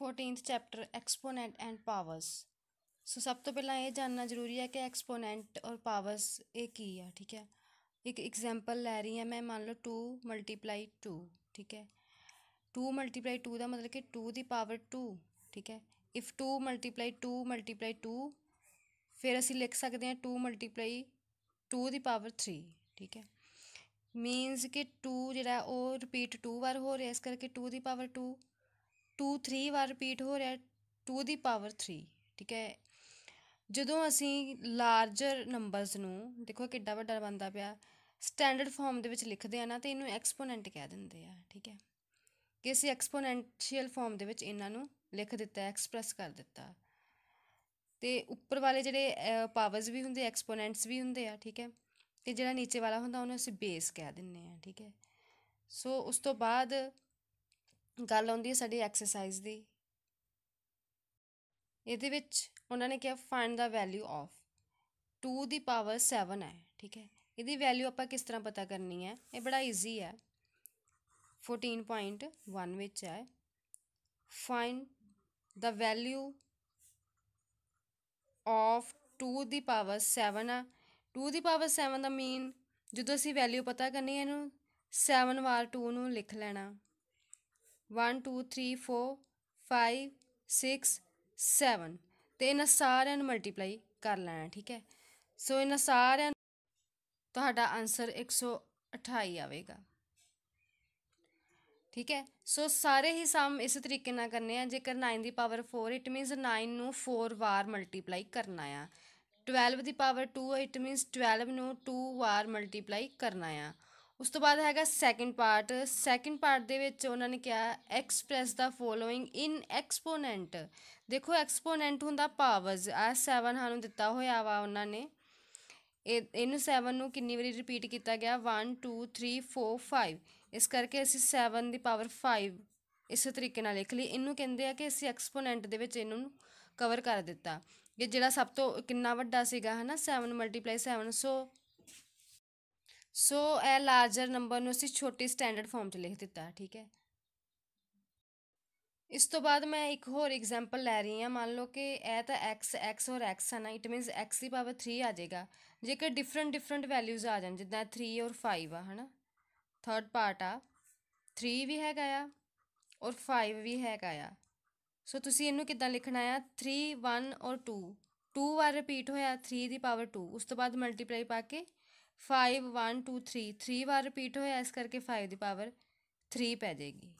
fourteen chapter exponent and powers so सब तो पहला ये जानना जरूरी है कि एक्सपोनेंट और पावर्स ये की है ठीक है एक एग्जाम्पल लै रही है मैं मान लो टू मल्टीप्लाई टू ठीक है टू मल्टीप्लाई टू का मतलब कि टू की पावर टू ठीक है if two multiply two multiply two फिर असं लिख सकते हैं टू मल्टीप्लाई टू की पावर थ्री ठीक है मीनस कि टू जरा रिपीट टू बार हो रहा है इस करके टू की पावर टू 2 3 ਵਾਰ ਰਿਪੀਟ ਹੋ ਰਿਹਾ 2 ਦੀ ਪਾਵਰ 3 ਠੀਕ ਹੈ ਜਦੋਂ ਅਸੀਂ ਲਾਰਜਰ ਨੰਬਰਸ ਨੂੰ ਦੇਖੋ ਕਿੱਡਾ ਵੱਡਾ ਬਣਦਾ ਪਿਆ ਸਟੈਂਡਰਡ ਫਾਰਮ ਦੇ ਵਿੱਚ ਲਿਖਦੇ ਆ ਨਾ ਤੇ ਇਹਨੂੰ ਐਕਸਪੋਨੈਂਟ ਕਹਿ ਦਿੰਦੇ ਆ ਠੀਕ ਹੈ ਕਿ ਅਸੀਂ ਐਕਸਪੋਨੈਂਸ਼ੀਅਲ ਫਾਰਮ ਦੇ ਵਿੱਚ ਇਹਨਾਂ ਨੂੰ ਲਿਖ ਦਿੱਤਾ ਐਕਸਪ੍ਰੈਸ ਕਰ ਦਿੱਤਾ ਤੇ ਉੱਪਰ ਵਾਲੇ ਜਿਹੜੇ ਪਾਵਰਸ ਵੀ ਹੁੰਦੇ ਐਕਸਪੋਨੈਂਟਸ ਵੀ ਹੁੰਦੇ ਆ ਠੀਕ ਹੈ ਤੇ ਜਿਹੜਾ ਨੀਚੇ ਵਾਲਾ ਹੁੰਦਾ ਉਹਨੂੰ ਅਸੀਂ ਬੇਸ ਕਹਿ ਦਿੰਨੇ ਆ ਠੀਕ ਹੈ ਸੋ ਉਸ ਤੋਂ ਬਾਅਦ ਗੱਲ ਆਉਂਦੀ ਹੈ ਸਾਡੀ ਐਕਸਰਸਾਈਜ਼ ਦੀ ਇਹਦੇ ਵਿੱਚ ਉਹਨਾਂ ਨੇ ਕਿਹਾ ਫਾਈਂਡ ਦਾ ਵੈਲਿਊ ਆਫ 2 ਦੀ ਪਾਵਰ 7 ਹੈ ਠੀਕ ਹੈ ਇਹਦੀ ਵੈਲਿਊ ਆਪਾਂ ਕਿਸ ਤਰ੍ਹਾਂ ਪਤਾ ਕਰਨੀ ਹੈ ਇਹ ਬੜਾ ਈਜ਼ੀ ਹੈ 14.1 ਵਿੱਚ ਹੈ ਫਾਈਂਡ ਦਾ ਵੈਲਿਊ ਆਫ 2 ਦੀ ਪਾਵਰ 7 ਆ 2 ਦੀ ਪਾਵਰ 7 ਦਾ ਮੀਨ ਜਦੋਂ ਅਸੀਂ ਵੈਲਿਊ ਪਤਾ ਕਰਨੀ ਹੈ ਇਹਨੂੰ 7 ਵਾਰ 2 ਨੂੰ ਲਿਖ ਲੈਣਾ 1 2 3 4 5 6 7 ਤੇ ਇਹਨਾਂ ਸਾਰਿਆਂ ਨੂੰ ਮਲਟੀਪਲਾਈ ਕਰ ਲੈਣਾ ਠੀਕ ਹੈ ਸੋ ਇਹਨਾਂ ਸਾਰਿਆਂ ਤੁਹਾਡਾ ਆਨਸਰ 128 ਆਵੇਗਾ ਠੀਕ ਹੈ ਸੋ ਸਾਰੇ ਹੀ ਸਮ ਇਸ ਤਰੀਕੇ ਨਾਲ ਕਰਨੇ ਆ ਜੇਕਰ 9 ਦੀ ਪਾਵਰ 4 ਇਟ ਮੀਨਸ 9 ਨੂੰ 4 ਵਾਰ ਮਲਟੀਪਲਾਈ ਕਰਨਾ ਆ 12 ਦੀ ਪਾਵਰ 2 ਇਟ ਮੀਨਸ 12 ਨੂੰ 2 ਵਾਰ ਮਲਟੀਪਲਾਈ ਕਰਨਾ ਆ ਉਸ ਤੋਂ ਬਾਅਦ ਹੈਗਾ ਸੈਕੰਡ ਪਾਰਟ ਸੈਕੰਡ ਪਾਰਟ ਦੇ ਵਿੱਚ ਉਹਨਾਂ ਨੇ ਕਿਹਾ express the following in exponent ਦੇਖੋ ਐਕਸਪੋਨੈਂਟ ਹੁੰਦਾ ਪਾਵਰਸ ਆ 7 ਸਾਨੂੰ ਦਿੱਤਾ ਹੋਇਆ ਵਾ ਉਹਨਾਂ ਨੇ ਇਹ ਇਹਨੂੰ 7 ਨੂੰ ਕਿੰਨੀ ਵਾਰੀ ਰਿਪੀਟ ਕੀਤਾ ਗਿਆ 1 2 3 4 5 ਇਸ ਕਰਕੇ ਅਸੀਂ 7 ਦੀ ਪਾਵਰ 5 ਇਸੇ ਤਰੀਕੇ ਨਾਲ ਲਿਖ ਲਈ ਇਹਨੂੰ ਕਹਿੰਦੇ ਆ ਕਿ ਅਸੀਂ ਐਕਸਪੋਨੈਂਟ ਦੇ ਵਿੱਚ ਇਹਨੂੰ ਕਵਰ ਕਰ ਦਿੱਤਾ ਇਹ ਜਿਹੜਾ ਸਭ ਤੋਂ ਕਿੰਨਾ ਵੱਡਾ ਸੀਗਾ ਹਨਾ 7 7 ਸੋ ਸੋ ਇਹ ਲਾਰਜਰ ਨੰਬਰ ਨੂੰ ਅਸੀਂ ਛੋਟੀ ਸਟੈਂਡਰਡ ਫਾਰਮ 'ਚ ਲਿਖ ਦਿੱਤਾ ਠੀਕ ਹੈ ਇਸ ਤੋਂ ਬਾਅਦ ਮੈਂ ਇੱਕ ਹੋਰ ਐਗਜ਼ਾਮਪਲ ਲੈ ਰਹੀ ਹਾਂ ਮੰਨ ਲਓ ਕਿ ਇਹ ਤਾਂ x x ਔਰ x ਹੈ ਨਾ ਇਟ ਮੀਨਸ x ਦੀ ਪਾਵਰ 3 ਆ ਜਾਏਗਾ ਜੇਕਰ ਡਿਫਰੈਂਟ ਡਿਫਰੈਂਟ ਵੈਲਿਊਜ਼ ਆ ਜਾਣ ਜਿੱਦਾਂ 3 ਔਰ 5 ਆ ਹਨਾ ਥਰਡ ਪਾਰਟ ਆ 3 ਵੀ ਹੈਗਾ ਆ ਔਰ 5 ਵੀ ਹੈਗਾ ਆ ਸੋ ਤੁਸੀਂ ਇਹਨੂੰ ਕਿੱਦਾਂ ਲਿਖਣਾ ਆ 3 1 ਔਰ 2 2 ਵਾਰ ਰਿਪੀਟ ਹੋਇਆ 3 ਦੀ ਪਾਵਰ 2 ਉਸ ਤੋਂ ਬਾਅਦ ਮਲਟੀਪਲਾਈ ਪਾ ਕੇ ਫਾਈਵ ਵਨ ਟੂ ਥਰੀ 3 ਵਾਰ ਰਿਪੀਟ ਹੋਇਆ ਇਸ ਕਰਕੇ 5 ਦੀ ਪਾਵਰ 3 ਪੈ ਜਾਏਗੀ